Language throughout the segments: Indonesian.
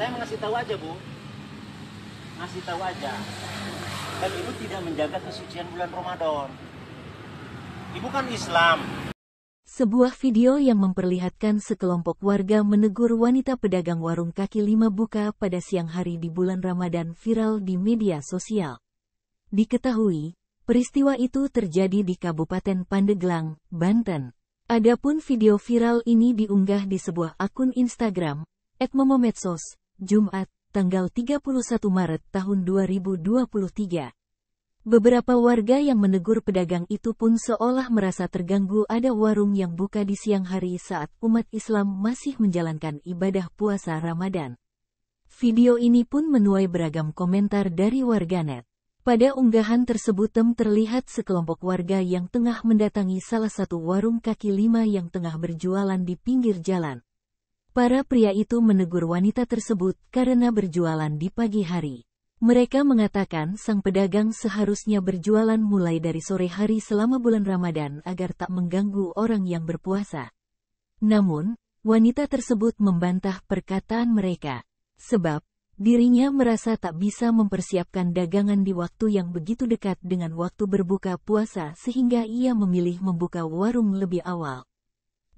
saya mengasih tahu aja bu ngasih tahu aja dan ibu tidak menjaga kesucian bulan Ramadan ibu kan Islam sebuah video yang memperlihatkan sekelompok warga menegur wanita pedagang warung kaki lima buka pada siang hari di bulan Ramadan viral di media sosial. Diketahui, peristiwa itu terjadi di Kabupaten Pandeglang, Banten. Adapun video viral ini diunggah di sebuah akun Instagram, @momomedsos, Jumat, tanggal 31 Maret tahun 2023. Beberapa warga yang menegur pedagang itu pun seolah merasa terganggu ada warung yang buka di siang hari saat umat Islam masih menjalankan ibadah puasa Ramadan. Video ini pun menuai beragam komentar dari warganet. Pada unggahan tersebut tem terlihat sekelompok warga yang tengah mendatangi salah satu warung kaki lima yang tengah berjualan di pinggir jalan. Para pria itu menegur wanita tersebut karena berjualan di pagi hari. Mereka mengatakan sang pedagang seharusnya berjualan mulai dari sore hari selama bulan Ramadan agar tak mengganggu orang yang berpuasa. Namun, wanita tersebut membantah perkataan mereka, sebab dirinya merasa tak bisa mempersiapkan dagangan di waktu yang begitu dekat dengan waktu berbuka puasa sehingga ia memilih membuka warung lebih awal.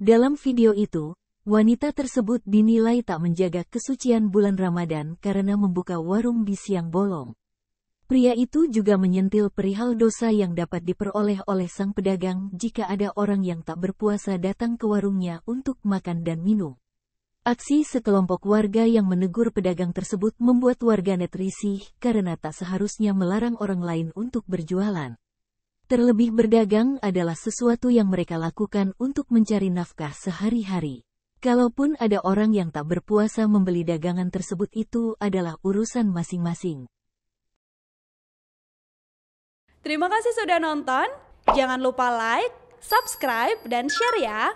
Dalam video itu, Wanita tersebut dinilai tak menjaga kesucian bulan Ramadan karena membuka warung di siang bolong. Pria itu juga menyentil perihal dosa yang dapat diperoleh oleh sang pedagang jika ada orang yang tak berpuasa datang ke warungnya untuk makan dan minum. Aksi sekelompok warga yang menegur pedagang tersebut membuat warganet risih karena tak seharusnya melarang orang lain untuk berjualan. Terlebih berdagang adalah sesuatu yang mereka lakukan untuk mencari nafkah sehari-hari. Kalaupun ada orang yang tak berpuasa membeli dagangan tersebut itu adalah urusan masing-masing. Terima kasih sudah nonton. Jangan lupa like, subscribe, dan share ya.